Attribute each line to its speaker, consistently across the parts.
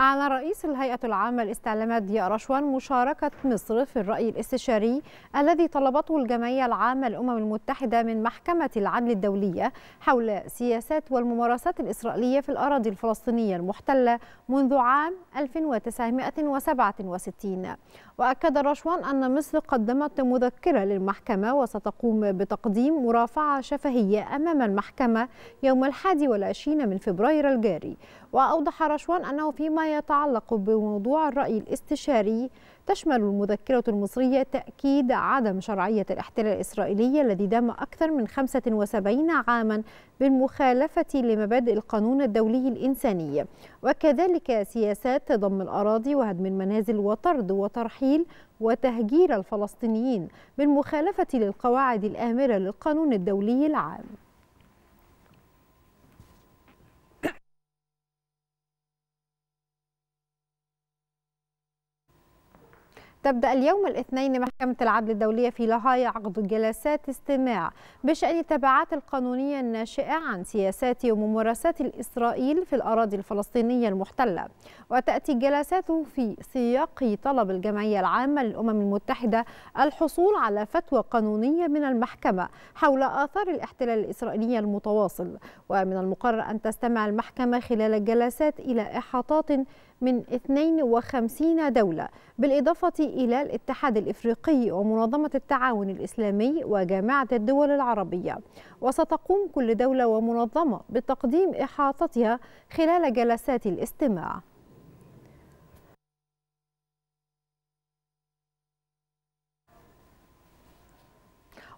Speaker 1: أعلن رئيس الهيئة العامة لاستعلامات ضياء رشوان مشاركة مصر في الرأي الاستشاري الذي طلبته الجمعية العامة للأمم المتحدة من محكمة العدل الدولية حول سياسات والممارسات الإسرائيلية في الأراضي الفلسطينية المحتلة منذ عام 1967 وأكد رشوان أن مصر قدمت مذكرة للمحكمة وستقوم بتقديم مرافعة شفهية أمام المحكمة يوم الحادي والعشرين من فبراير الجاري وأوضح رشوان أنه فيما يتعلق بموضوع الرأي الاستشاري تشمل المذكرة المصرية تأكيد عدم شرعية الاحتلال الإسرائيلي الذي دام أكثر من 75 عاما بالمخالفة لمبادئ القانون الدولي الإنساني وكذلك سياسات ضم الأراضي وهدم المنازل وطرد وترحيل وتهجير الفلسطينيين بالمخالفة للقواعد الآمرة للقانون الدولي العام تبدأ اليوم الاثنين محكمة العدل الدولية في لاهاي عقد جلسات استماع بشأن التبعات القانونية الناشئة عن سياسات وممارسات الإسرائيل في الأراضي الفلسطينية المحتلة وتأتي الجلسات في سياق طلب الجمعية العامة للأمم المتحدة الحصول على فتوى قانونية من المحكمة حول آثار الاحتلال الإسرائيلي المتواصل ومن المقرر أن تستمع المحكمة خلال الجلسات إلى إحاطات من 52 دولة بالإضافة إلى الاتحاد الإفريقي ومنظمة التعاون الإسلامي وجامعة الدول العربية وستقوم كل دولة ومنظمة بتقديم إحاطتها خلال جلسات الاستماع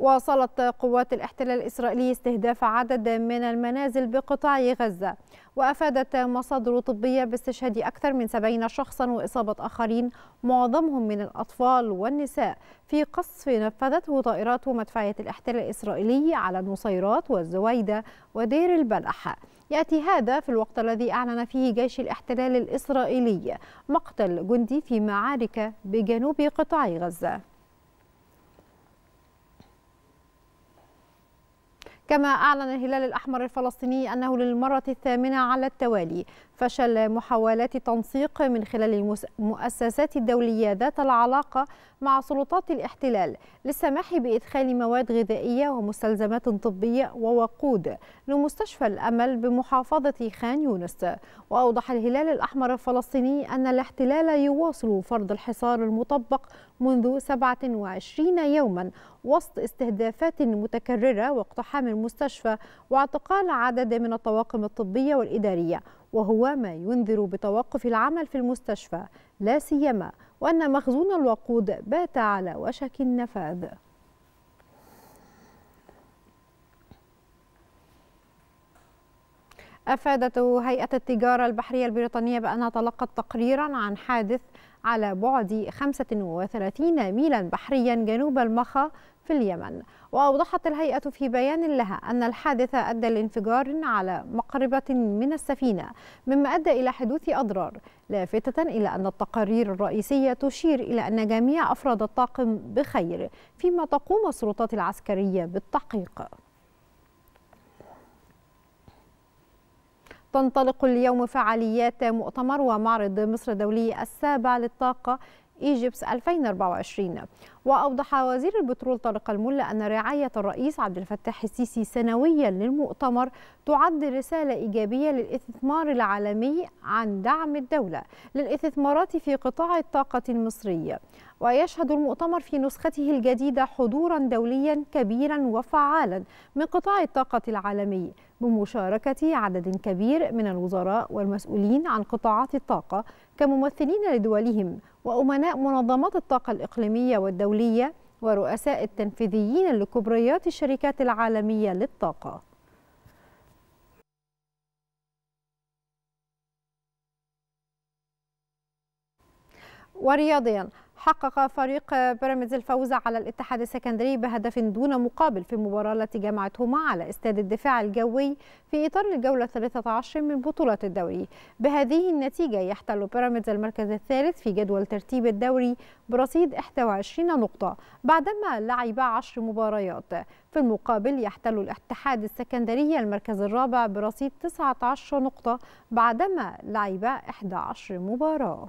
Speaker 1: واصلت قوات الاحتلال الإسرائيلي استهداف عدد من المنازل بقطاع غزة وأفادت مصادر طبية باستشهاد أكثر من 70 شخصا وإصابة آخرين معظمهم من الأطفال والنساء في قصف نفذته طائرات مدفعية الاحتلال الإسرائيلي على النصيرات والزويدة ودير البلح يأتي هذا في الوقت الذي أعلن فيه جيش الاحتلال الإسرائيلي مقتل جندي في معارك بجنوب قطاع غزة كما أعلن الهلال الأحمر الفلسطيني أنه للمرة الثامنة على التوالي فشل محاولات تنسيق من خلال المؤسسات الدولية ذات العلاقة مع سلطات الاحتلال للسماح بإدخال مواد غذائية ومستلزمات طبية ووقود لمستشفى الأمل بمحافظة خان يونس وأوضح الهلال الأحمر الفلسطيني أن الاحتلال يواصل فرض الحصار المطبق منذ 27 يوما وسط استهدافات متكررة واقتحام المستشفى واعتقال عدد من الطواقم الطبية والإدارية وهو ما ينذر بتوقف العمل في المستشفى لا سيما وأن مخزون الوقود بات على وشك النفاذ أفادت هيئة التجارة البحرية البريطانية بأنها تلقت تقريرا عن حادث على بعد 35 ميلا بحريا جنوب المخا في اليمن وأوضحت الهيئة في بيان لها أن الحادث أدى لانفجار على مقربة من السفينة مما أدى إلى حدوث أضرار لافتة إلى أن التقارير الرئيسية تشير إلى أن جميع أفراد الطاقم بخير فيما تقوم السلطات العسكرية بالتحقيق تنطلق اليوم فعاليات مؤتمر ومعرض مصر الدولي السابع للطاقة إيجيبس 2024 وأوضح وزير البترول طارق الملا أن رعاية الرئيس عبد الفتاح السيسي سنويا للمؤتمر تعد رسالة إيجابية للاستثمار العالمي عن دعم الدولة للاستثمارات في قطاع الطاقة المصري ويشهد المؤتمر في نسخته الجديدة حضورا دوليا كبيرا وفعالا من قطاع الطاقة العالمي بمشاركة عدد كبير من الوزراء والمسؤولين عن قطاعات الطاقة كممثلين لدولهم وأمناء منظمات الطاقة الإقليمية والدولية ورؤساء التنفيذيين لكبريات الشركات العالمية للطاقة ورياضيا حقق فريق بيراميدز الفوز على الاتحاد السكندري بهدف دون مقابل في مباراة التي جمعتهما على استاد الدفاع الجوي في إطار الجولة 13 من بطولة الدوري بهذه النتيجة يحتل بيراميدز المركز الثالث في جدول ترتيب الدوري برصيد 21 نقطة بعدما لعب 10 مباريات في المقابل يحتل الاتحاد السكندري المركز الرابع برصيد 19 نقطة بعدما لعب 11 مباراة